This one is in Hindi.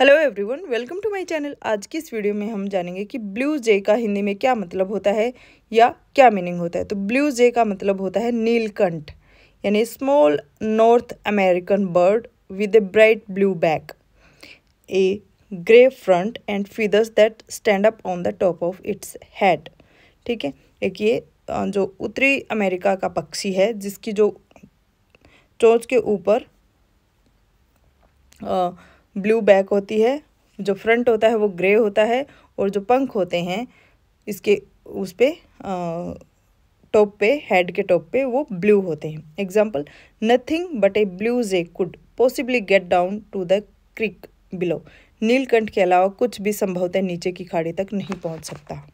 hello everyone welcome to my channel आज की इस वीडियो में हम जानेंगे कि ब्लू जे का हिंदी में क्या मतलब होता है या क्या मीनिंग होता है तो ब्लू जे का मतलब होता है नीलकंठ यानी small North American bird with a bright blue back a grey front and feathers that stand up on the top of its head ठीक है एक ये जो उत्तरी अमेरिका का पक्षी है जिसकी जो चोच के ऊपर ब्लू बैक होती है जो फ्रंट होता है वो ग्रे होता है और जो पंख होते हैं इसके उस पर टॉप पे हेड के टॉप पे वो ब्लू होते हैं example nothing but a blue jay could possibly get down to the creek below नीलकंठ के अलावा कुछ भी संभवतः नीचे की खाड़ी तक नहीं पहुंच सकता